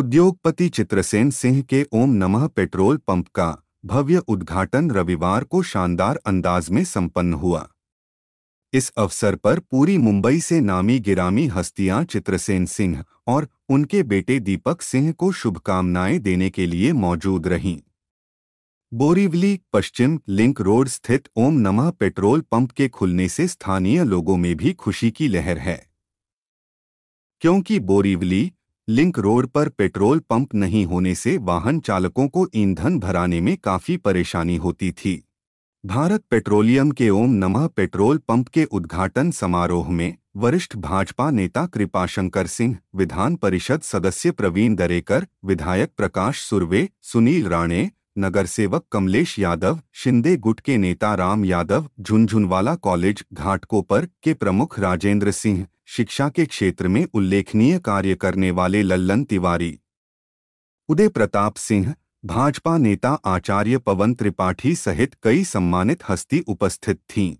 उद्योगपति चित्रसेन सिंह के ओम नमः पेट्रोल पंप का भव्य उद्घाटन रविवार को शानदार अंदाज में संपन्न हुआ इस अवसर पर पूरी मुंबई से नामी गिरामी हस्तियां चित्रसेन सिंह और उनके बेटे दीपक सिंह को शुभकामनाएं देने के लिए मौजूद रहीं बोरीवली पश्चिम लिंक रोड स्थित ओम नमः पेट्रोल पंप के खुलने से स्थानीय लोगों में भी खुशी की लहर है क्योंकि बोरीवली लिंक रोड पर पेट्रोल पंप नहीं होने से वाहन चालकों को ईंधन भराने में काफ़ी परेशानी होती थी भारत पेट्रोलियम के ओम नमः पेट्रोल पंप के उद्घाटन समारोह में वरिष्ठ भाजपा नेता कृपाशंकर सिंह विधान परिषद सदस्य प्रवीण दरेकर विधायक प्रकाश सुर्वे सुनील राणे नगर सेवक कमलेश यादव शिंदे गुट के नेता राम यादव झुंझुनवाला कॉलेज घाटकोपर के प्रमुख राजेंद्र सिंह शिक्षा के क्षेत्र में उल्लेखनीय कार्य करने वाले लल्लन तिवारी उदय प्रताप सिंह भाजपा नेता आचार्य पवन त्रिपाठी सहित कई सम्मानित हस्ती उपस्थित थीं